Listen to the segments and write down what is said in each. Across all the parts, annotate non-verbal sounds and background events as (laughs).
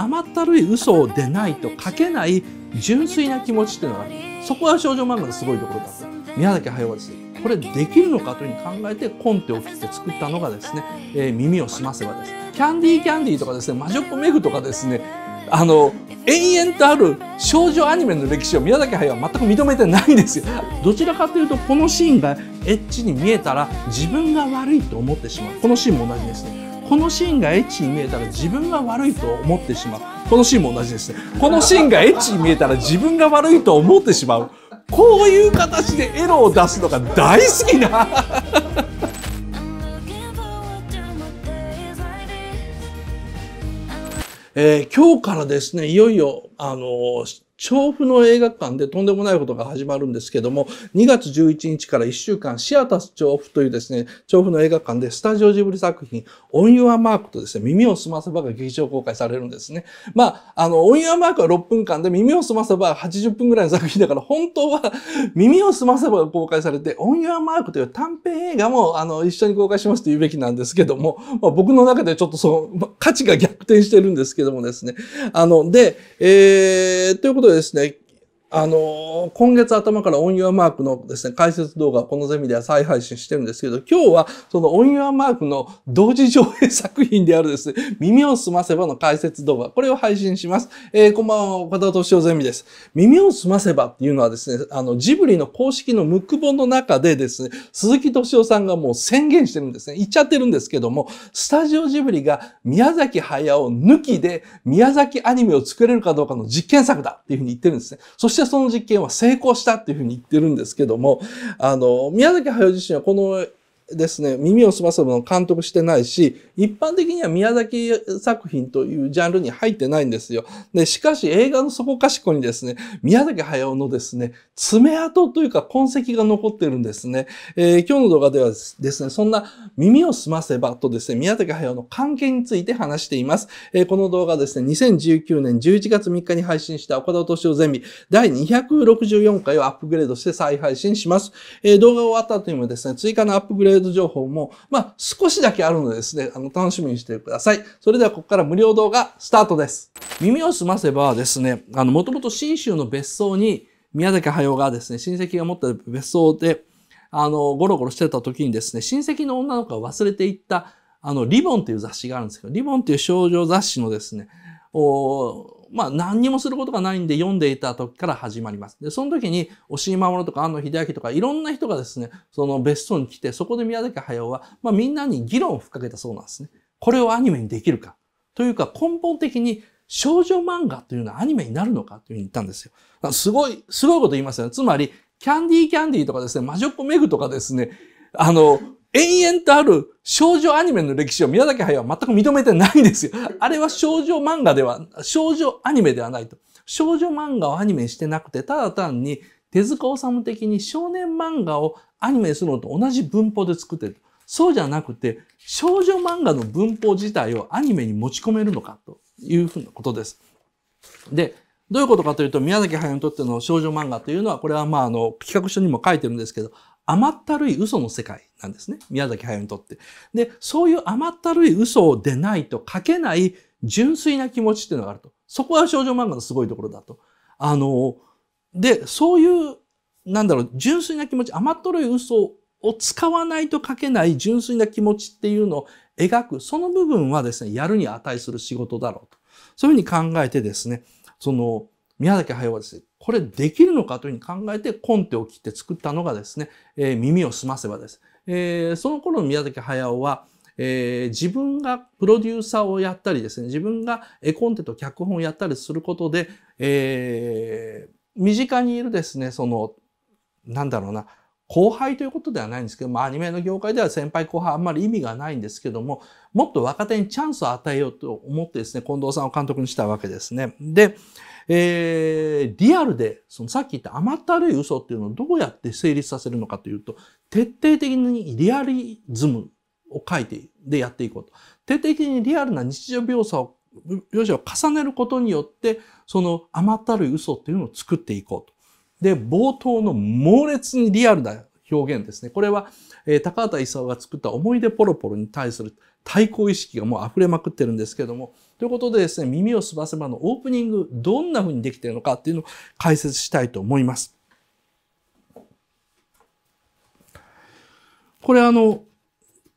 甘ったるい嘘でないと書けない純粋な気持ちっていうのがある。そこは少女漫画のすごいところだと。宮崎駿はですね、これできるのかというふうに考えてコンテを切って作ったのがですね、えー、耳を澄ませばです。キャンディーキャンディーとかですね、魔女っ子メグとかですね、あの、延々とある少女アニメの歴史を宮崎駿は全く認めてないんですよ。どちらかというと、このシーンがエッチに見えたら自分が悪いと思ってしまう。このシーンも同じですね。このシーンがエッチに見えたら自分が悪いと思ってしまう。このシーンも同じですね。このシーンがエッチに見えたら自分が悪いと思ってしまう。こういう形でエロを出すのが大好きな (laughs) えー、今日からですね、いよいよ、あのー調布の映画館でとんでもないことが始まるんですけども、2月11日から1週間、シアタス調布というですね、調布の映画館でスタジオジブリ作品、オン・ユア・マークとですね、耳をすませばが劇場公開されるんですね。まあ、あの、オン・ユア・マークは6分間で、耳をすませば80分ぐらいの作品だから、本当は耳をすませばが公開されて、オン・ユア・マークという短編映画も、あの、一緒に公開しますと言うべきなんですけども、まあ、僕の中でちょっとその、価値が逆転してるんですけどもですね。あの、で、えー、ということで、this, like あの、今月頭からオンユアマークのですね、解説動画をこのゼミでは再配信してるんですけど、今日はそのオンユアマークの同時上映作品であるですね、耳をすませばの解説動画、これを配信します。えー、こんばんは、岡田敏夫ゼミです。耳をすませばっていうのはですね、あの、ジブリの公式のムック本の中でですね、鈴木敏夫さんがもう宣言してるんですね。言っちゃってるんですけども、スタジオジブリが宮崎駿抜きで宮崎アニメを作れるかどうかの実験作だっていうふうに言ってるんですね。そしてしてその実験は成功したっていうふうに言ってるんですけども、あの、宮崎駿自身はこのですね、耳をすませばの監督してないし、一般的には宮崎作品というジャンルに入ってないんですよ。で、しかし映画のそこかしこにですね、宮崎駿のですね、爪痕というか痕跡が残ってるんですね。えー、今日の動画ではですね、そんな耳をすませばとですね、宮崎駿の関係について話しています。えー、この動画ですね、2019年11月3日に配信した岡田敏夫ゼミ第264回をアップグレードして再配信します。えー、動画終わった後にもですね、追加のアップグレードード情報も、まあ、少しだけあるのでですね、あの、楽しみにしてください。それではここから無料動画スタートです。耳を澄ませばですね、あの、もともと信州の別荘に、宮崎駿がですね、親戚が持った別荘で、あの、ゴロゴロしてた時にですね、親戚の女の子が忘れていった、あの、リボンという雑誌があるんですけど、リボンという少女雑誌のですね、おまあ何にもすることがないんで読んでいた時から始まります。で、その時に、押井守とか安野秀明とかいろんな人がですね、その別荘に来て、そこで宮崎駿は、まあみんなに議論をふっかけたそうなんですね。これをアニメにできるか。というか根本的に少女漫画というのはアニメになるのかというふうに言ったんですよ。すごい、すごいこと言いますよね。つまり、キャンディーキャンディーとかですね、魔女っ子メグとかですね、あの、延々とある少女アニメの歴史を宮崎駿は全く認めてないんですよ。あれは少女漫画では、少女アニメではないと。少女漫画をアニメしてなくて、ただ単に手塚治虫的に少年漫画をアニメするのと同じ文法で作ってる。そうじゃなくて、少女漫画の文法自体をアニメに持ち込めるのかというふうなことです。で、どういうことかというと、宮崎駿にとっての少女漫画というのは、これはまあ、あの、企画書にも書いてるんですけど、甘ったるい嘘の世界なんですね。宮崎駿にとって。で、そういう甘ったるい嘘でないと書けない純粋な気持ちっていうのがあると。そこは少女漫画のすごいところだと。あの、で、そういう、なんだろう、純粋な気持ち、甘ったるい嘘を使わないと書けない純粋な気持ちっていうのを描く、その部分はですね、やるに値する仕事だろうと。そういうふうに考えてですね、その、宮崎駿はですね、これできるのかというふうに考えてコンテを切って作ったのがですね、えー、耳を澄ませばです。えー、その頃の宮崎駿は、えー、自分がプロデューサーをやったりですね、自分が絵コンテと脚本をやったりすることで、えー、身近にいるですね、その、なんだろうな、後輩ということではないんですけど、まあアニメの業界では先輩後輩あんまり意味がないんですけども、もっと若手にチャンスを与えようと思ってですね、近藤さんを監督にしたわけですね。で、えー、リアルで、そのさっき言った甘ったるい嘘っていうのをどうやって成立させるのかというと、徹底的にリアリズムを書いて、でやっていこうと。徹底的にリアルな日常描写を、描写を重ねることによって、その甘ったるい嘘っていうのを作っていこうと。で、冒頭の猛烈にリアルな表現ですね。これは、えー、高畑勲が作った思い出ポロポロに対する対抗意識がもう溢れまくってるんですけども、ということでですね、耳をすばせばのオープニング、どんな風にできているのかっていうのを解説したいと思います。これあの、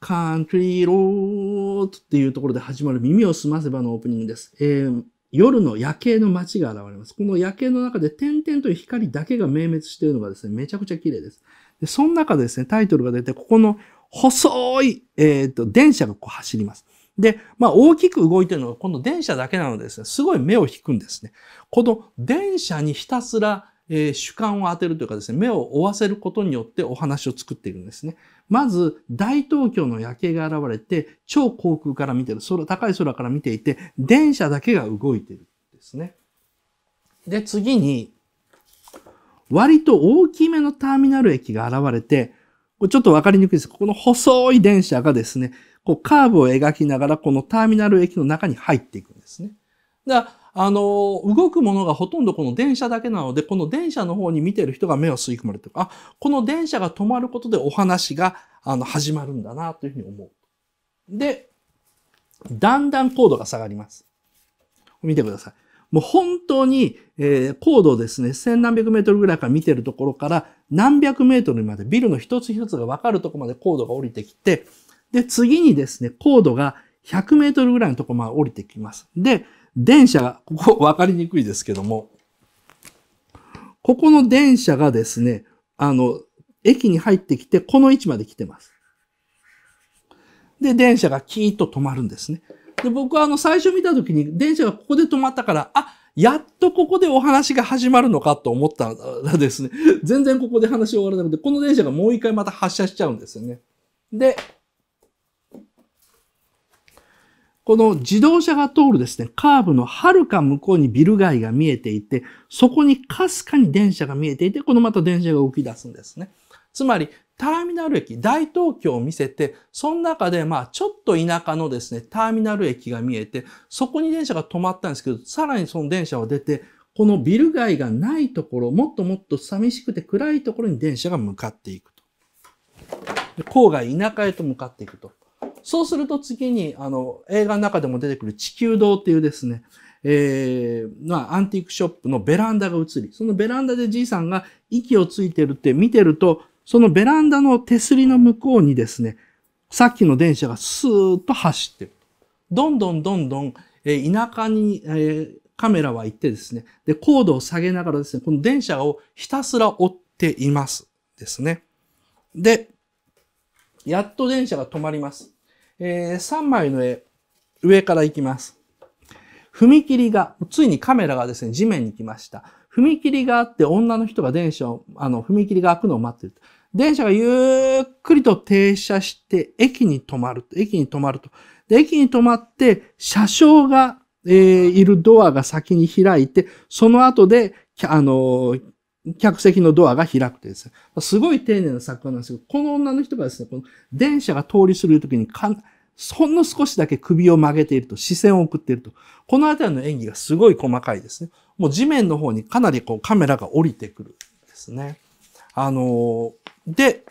カントリーロードっていうところで始まる耳をすませばのオープニングです。えー、夜の夜景の街が現れます。この夜景の中で点々という光だけが明滅しているのがですね、めちゃくちゃ綺麗です。で、その中でですね、タイトルが出て、ここの細い、えっ、ー、と、電車がこう走ります。で、まあ、大きく動いてるのはこの電車だけなのですね、すごい目を引くんですね。この電車にひたすら、えー、主観を当てるというかですね、目を追わせることによってお話を作っているんですね。まず、大東京の夜景が現れて、超航空から見てる、空、高い空から見ていて、電車だけが動いてるんですね。で、次に、割と大きめのターミナル駅が現れて、これちょっとわかりにくいです。この細い電車がですね、こうカーブを描きながらこのターミナル駅の中に入っていくんですね。だからあの、動くものがほとんどこの電車だけなので、この電車の方に見てる人が目を吸い込まれてる。あ、この電車が止まることでお話が、あの、始まるんだな、というふうに思う。で、だんだん高度が下がります。見てください。もう本当に、えー、高度をですね、千何百メートルぐらいから見てるところから何百メートルまでビルの一つ一つがわかるところまで高度が降りてきて、で、次にですね、高度が100メートルぐらいのところまで降りてきます。で、電車が、ここ分かりにくいですけども、ここの電車がですね、あの、駅に入ってきて、この位置まで来てます。で、電車がキーッと止まるんですね。で、僕はあの最初見た時に電車がここで止まったから、あ、やっとここでお話が始まるのかと思ったらですね、(laughs) 全然ここで話終わらなくて、この電車がもう一回また発車しちゃうんですよね。で、この自動車が通るですね、カーブの遥か向こうにビル街が見えていて、そこにかすかに電車が見えていて、このまた電車が動き出すんですね。つまり、ターミナル駅、大東京を見せて、その中で、まあ、ちょっと田舎のですね、ターミナル駅が見えて、そこに電車が止まったんですけど、さらにその電車を出て、このビル街がないところ、もっともっと寂しくて暗いところに電車が向かっていくと。郊外、田舎へと向かっていくと。そうすると次に、あの、映画の中でも出てくる地球堂っていうですね、えー、まあ、アンティークショップのベランダが映り、そのベランダでじいさんが息をついてるって見てると、そのベランダの手すりの向こうにですね、さっきの電車がスーッと走ってる。どんどんどんどん、えー、田舎に、えー、カメラは行ってですね、で、高度を下げながらですね、この電車をひたすら追っています。ですね。で、やっと電車が止まります。えー、3枚の絵、上から行きます。踏切が、ついにカメラがですね、地面に来ました。踏切があって女の人が電車を、あの、踏切が開くのを待ってる。電車がゆっくりと停車して、駅に止まる。駅に止まると。で、駅に止まって、車掌が、えー、いるドアが先に開いて、その後で、あのー、客席のドアが開くというですね。すごい丁寧な作家なんですけど、この女の人がですね、この電車が通りするときにほんの少しだけ首を曲げていると、視線を送っていると。このあたりの演技がすごい細かいですね。もう地面の方にかなりこうカメラが降りてくるんですね。あのー、で、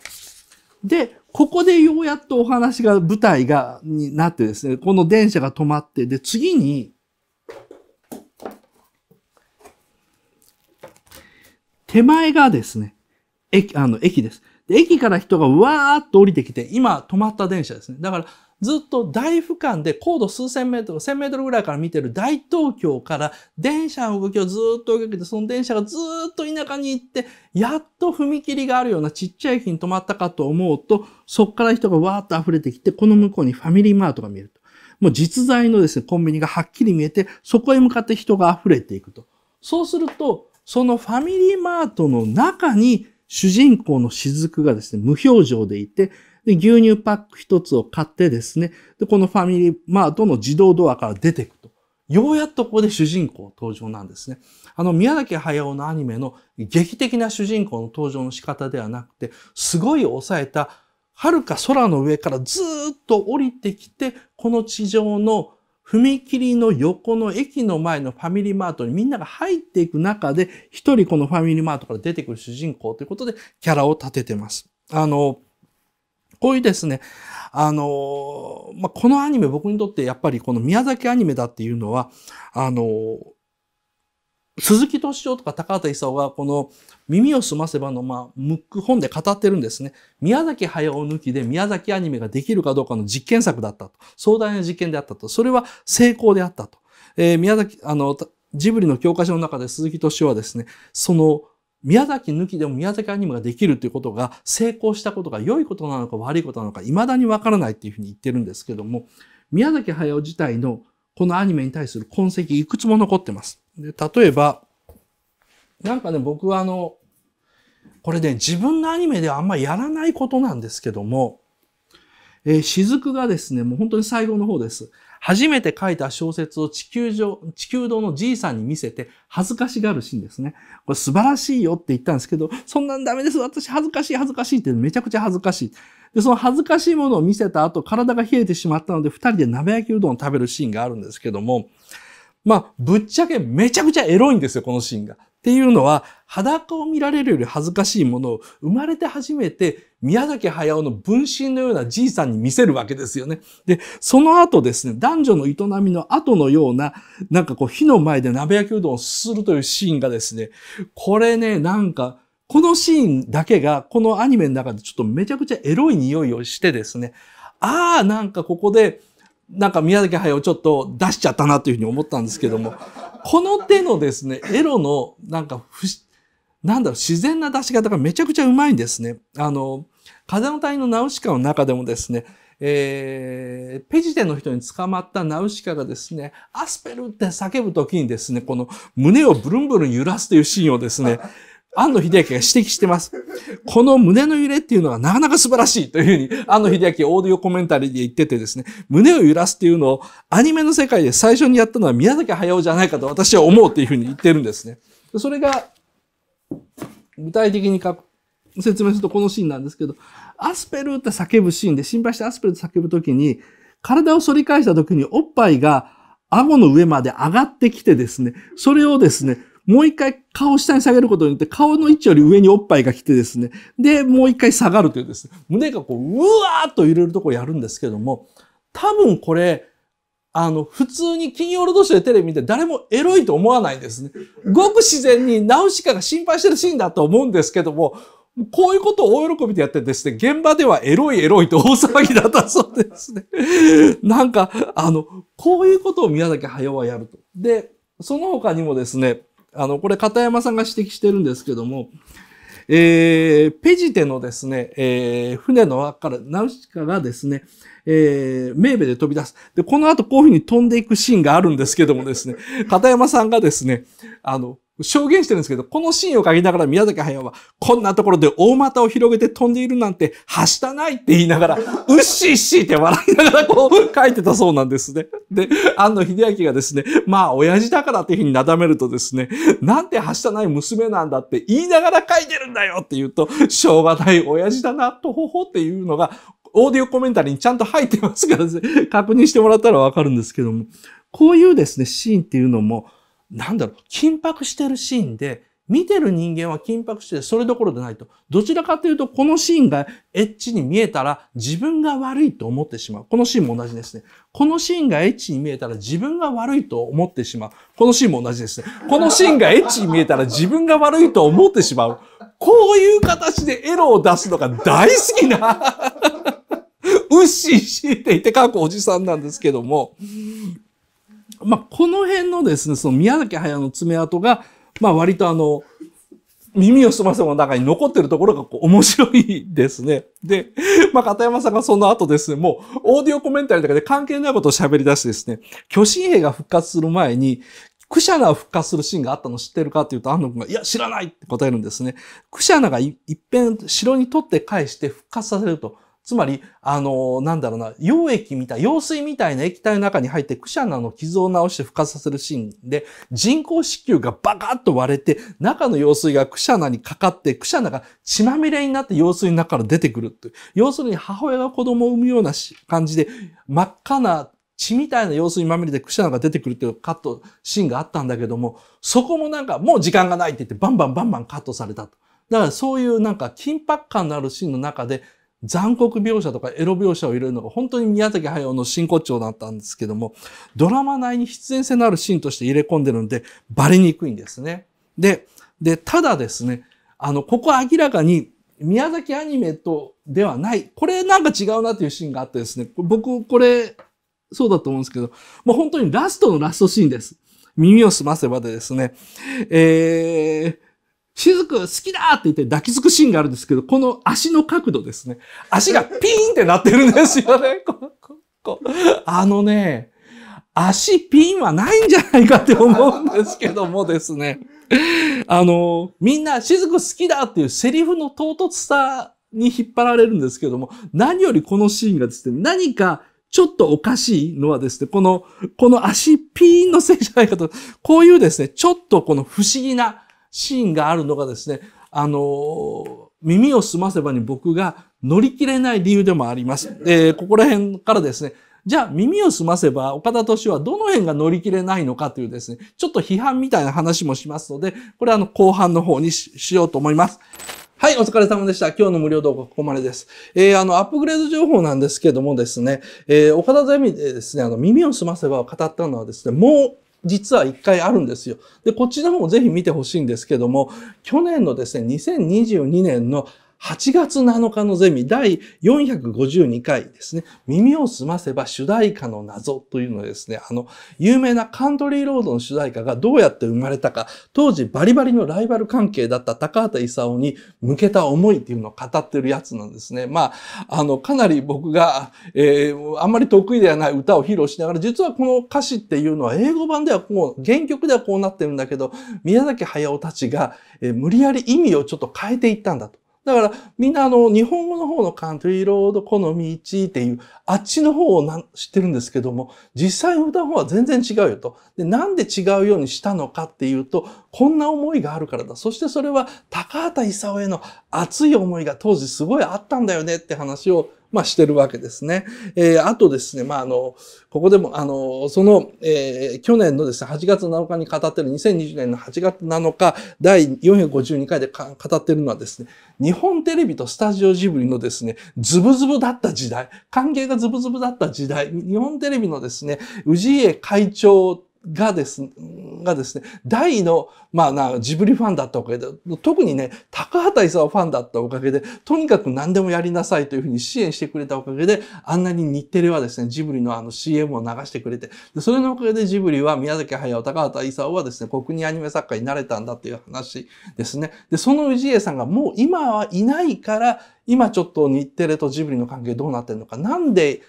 で、ここでようやっとお話が、舞台が、になってですね、この電車が止まって、で、次に、手前がですね、駅、あの、駅です。で、駅から人がわーっと降りてきて、今止まった電車ですね。だから、ずっと大俯瞰で高度数千メートル、千メートルぐらいから見てる大東京から電車の動きをずっと追いかけて、その電車がずっと田舎に行って、やっと踏切があるようなちっちゃい駅に止まったかと思うと、そっから人がわーっと溢れてきて、この向こうにファミリーマートが見えると。もう実在のですね、コンビニがはっきり見えて、そこへ向かって人が溢れていくと。そうすると、そのファミリーマートの中に主人公の雫がですね、無表情でいて、で、牛乳パック一つを買ってですね、で、このファミリーマートの自動ドアから出ていくと。ようやっとここで主人公登場なんですね。あの、宮崎駿のアニメの劇的な主人公の登場の仕方ではなくて、すごい抑えた、遥か空の上からずっと降りてきて、この地上の踏切の横の駅の前のファミリーマートにみんなが入っていく中で、一人このファミリーマートから出てくる主人公ということで、キャラを立ててます。あの、こういうですね、あの、まあ、このアニメ僕にとってやっぱりこの宮崎アニメだっていうのは、あの、鈴木敏夫とか高畑勲がこの耳をすませばの、まあ、ムック本で語ってるんですね。宮崎駿抜きで宮崎アニメができるかどうかの実験作だったと。壮大な実験であったと。それは成功であったと。えー、宮崎、あの、ジブリの教科書の中で鈴木敏夫はですね、その宮崎抜きでも宮崎アニメができるということが成功したことが良いことなのか悪いことなのか未だにわからないっていうふうに言ってるんですけども、宮崎駿自体のこのアニメに対する痕跡いくつも残ってます。で、例えば、なんかね、僕はあの、これね、自分のアニメではあんまやらないことなんですけども、えー、雫がですね、もう本当に最後の方です。初めて書いた小説を地球上、地球堂のじいさんに見せて恥ずかしがるシーンですね。これ素晴らしいよって言ったんですけど、そんなんダメです。私恥ずかしい恥ずかしいってめちゃくちゃ恥ずかしい。で、その恥ずかしいものを見せた後、体が冷えてしまったので、二人で鍋焼きうどんを食べるシーンがあるんですけども、まあ、ぶっちゃけめちゃくちゃエロいんですよ、このシーンが。っていうのは、裸を見られるより恥ずかしいものを生まれて初めて宮崎駿の分身のようなじいさんに見せるわけですよね。で、その後ですね、男女の営みの後のような、なんかこう火の前で鍋焼きうどんをすするというシーンがですね、これね、なんか、このシーンだけが、このアニメの中でちょっとめちゃくちゃエロい匂いをしてですね、ああ、なんかここで、なんか宮崎駿ちょっと出しちゃったなというふうに思ったんですけども、この手のですね、エロの、なんか不、なんだろう、自然な出し方がめちゃくちゃうまいんですね。あの、風の谷のナウシカの中でもですね、えー、ペジテの人に捕まったナウシカがですね、アスペルって叫ぶときにですね、この胸をブルンブルン揺らすというシーンをですね、安野秀明が指摘してます。この胸の揺れっていうのはなかなか素晴らしいというふうに、安野秀明オーディオコメンタリーで言っててですね、胸を揺らすっていうのをアニメの世界で最初にやったのは宮崎駿じゃないかと私は思うっていうふうに言ってるんですね。それが、具体的にか説明するとこのシーンなんですけど、アスペルって叫ぶシーンで心配してアスペルって叫ぶときに、体を反り返したときにおっぱいが顎の上まで上がってきてですね、それをですね、もう一回顔を下に下げることによって、顔の位置より上におっぱいが来てですね、で、もう一回下がるというですね、胸がこう、うわーっと揺れるところをやるんですけども、多分これ、あの、普通に金曜ロードショーでテレビ見て誰もエロいと思わないんですね。ごく自然にナウシカが心配してるシーンだと思うんですけども、こういうことを大喜びでやってですね、現場ではエロいエロいと大騒ぎだったそうですね。なんか、あの、こういうことを宮崎駿はやると。で、その他にもですね、あの、これ片山さんが指摘してるんですけども、えー、ペジテのですね、えー、船の輪からナウシカがですね、えー、メーベで飛び出す。で、この後こういうふうに飛んでいくシーンがあるんですけどもですね、片山さんがですね、あの、証言してるんですけど、このシーンを書きながら宮崎駿は、こんなところで大股を広げて飛んでいるなんて、はしたないって言いながら、(laughs) うっしっしって笑いながらこう書いてたそうなんですね。で、安野秀明がですね、まあ親父だからっていうふうになだめるとですね、なんてはしたない娘なんだって言いながら書いてるんだよって言うと、しょうがない親父だな、とほほっていうのが、オーディオコメンタリーにちゃんと入ってますからですね、確認してもらったらわかるんですけども、こういうですね、シーンっていうのも、なんだろう、緊迫してるシーンで、見てる人間は緊迫してそれどころでないと。どちらかというと、このシーンがエッチに見えたら自分が悪いと思ってしまう。このシーンも同じですね。このシーンがエッチに見えたら自分が悪いと思ってしまう。このシーンも同じですね。このシーンがエッチに見えたら自分が悪いと思ってしまう。こういう形でエロを出すのが大好きな (laughs) うっしーしーって言って書くおじさんなんですけども。まあ、この辺のですね、その宮崎駿の爪痕が、まあ、割とあの、耳をすませの中に残ってるところがこう面白いですね。で、まあ、片山さんがその後ですね、もうオーディオコメンタリーとかで関係ないことを喋り出してですね、巨神兵が復活する前に、クシャナを復活するシーンがあったの知ってるかっていうと、安野くんが、いや、知らないって答えるんですね。クシャナが一遍城に取って返して復活させると。つまり、あの、なんだろうな、溶液みたい、溶水みたいな液体の中に入って、クシャナの傷を治して孵化させるシーンで、人工子宮がバカッと割れて、中の溶水がクシャナにかかって、クシャナが血まみれになって溶水の中から出てくるって要するに母親が子供を産むような感じで、真っ赤な血みたいな様子にまみれてクシャナが出てくるっていうカットシーンがあったんだけども、そこもなんかもう時間がないって言ってバンバンバンバンカットされたと。だからそういうなんか緊迫感のあるシーンの中で、残酷描写とかエロ描写を入れるのが本当に宮崎駿の真骨頂だったんですけども、ドラマ内に必然性のあるシーンとして入れ込んでるんで、バレにくいんですね。で、で、ただですね、あの、ここ明らかに宮崎アニメとではない、これなんか違うなというシーンがあってですね、僕、これ、そうだと思うんですけど、もう本当にラストのラストシーンです。耳を澄ませばでですね、えー、雫好きだって言って抱きつくシーンがあるんですけど、この足の角度ですね。足がピーンってなってるんですよね。あのね、足ピンはないんじゃないかって思うんですけどもですね。あの、みんな、しず好きだっていうセリフの唐突さに引っ張られるんですけども、何よりこのシーンがですね、何かちょっとおかしいのはですね、この、この足ピーンのせいじゃないかと、こういうですね、ちょっとこの不思議な、シーンがあるのがですね、あの、耳を澄ませばに僕が乗り切れない理由でもあります。えー、ここら辺からですね、じゃあ耳を澄ませば岡田敏はどの辺が乗り切れないのかというですね、ちょっと批判みたいな話もしますので、これはあの後半の方にしようと思います。はい、お疲れ様でした。今日の無料動画ここまでです。えー、あの、アップグレード情報なんですけどもですね、えー、岡田ゼミでですね、あの、耳を澄ませば語ったのはですね、もう実は一回あるんですよ。で、こっち方もぜひ見てほしいんですけども、去年のですね、2022年の8月7日のゼミ第452回ですね、耳を澄ませば主題歌の謎というのですね、あの、有名なカントリーロードの主題歌がどうやって生まれたか、当時バリバリのライバル関係だった高畑勲に向けた思いっていうのを語ってるやつなんですね。まあ、あの、かなり僕が、えー、あんまり得意ではない歌を披露しながら、実はこの歌詞っていうのは英語版ではこう、原曲ではこうなってるんだけど、宮崎駿たちが、えー、無理やり意味をちょっと変えていったんだと。だから、みんなあの、日本語の方のカントリーロード好み1っていう、あっちの方をな知ってるんですけども、実際歌う方は全然違うよと。で、なんで違うようにしたのかっていうと、こんな思いがあるからだ。そしてそれは、高畑勲への熱い思いが当時すごいあったんだよねって話をまあ、してるわけですね。えー、あとですね、まあ、あの、ここでも、あの、その、えー、去年のですね、8月7日に語ってる、2020年の8月7日、第452回で語ってるのはですね、日本テレビとスタジオジブリのですね、ズブズブだった時代、関係がズブズブだった時代、日本テレビのですね、氏家会長がですがですね、大の、まあな、ジブリファンだったおかげで、特にね、高畑勲ファンだったおかげで、とにかく何でもやりなさいというふうに支援してくれたおかげで、あんなに日テレはですね、ジブリのあの CM を流してくれて、でそれのおかげでジブリは宮崎駿、高畑勲はですね、国にアニメ作家になれたんだっていう話ですね。で、その氏家さんがもう今はいないから、今ちょっと日テレとジブリの関係どうなってるのか、なんで、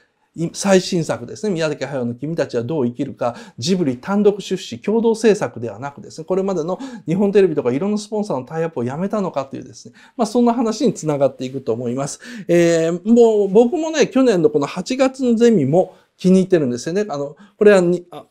最新作ですね、宮崎駿の君たちはどう生きるか、ジブリ単独出資共同制作ではなくですね、これまでの日本テレビとかいろんなスポンサーのタイアップをやめたのかというですね、まあそんな話につながっていくと思います。えー、もう僕もね、去年のこの8月のゼミも気に入ってるんですよね。あの、これはにあ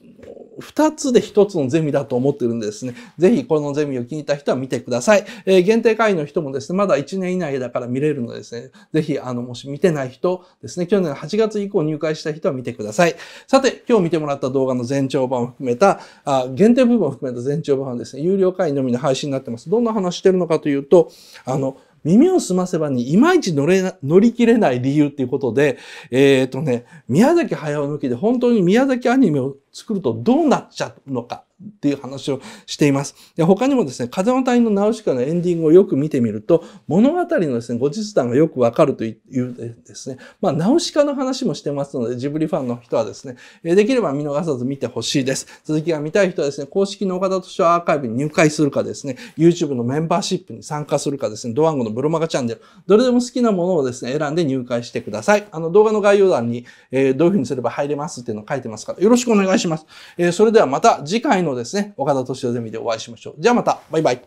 2つで1つのゼミだと思ってるんですね。ぜひこのゼミを気に入った人は見てください。えー、限定会員の人もですね、まだ1年以内だから見れるのですね、ぜひあの、もし見てない人ですね、去年8月以降入会した人は見てください。さて、今日見てもらった動画の全長版を含めた、あ限定部分を含めた全長版はですね、有料会員のみの配信になってます。どんな話してるのかというと、あの、耳をすませばにいまいち乗れ乗り切れない理由っていうことで、えっ、ー、とね、宮崎駿抜きで本当に宮崎アニメを作るとどうなっちゃうのか。っていう話をしています。で他にもですね、風の谷のナウシカのエンディングをよく見てみると、物語のですね、後日談がよくわかるというですね、まあ、ナウシカの話もしてますので、ジブリファンの人はですね、できれば見逃さず見てほしいです。続きが見たい人はですね、公式の岡田図書アーカイブに入会するかですね、YouTube のメンバーシップに参加するかですね、ドワンゴのブロマガチャンネル、どれでも好きなものをですね、選んで入会してください。あの、動画の概要欄に、えー、どういうふうにすれば入れますっていうのを書いてますから、よろしくお願いします。えー、それではまた次回の後ですね、岡田敏夫ゼミでお会いしましょう。じゃあまた、バイバイ。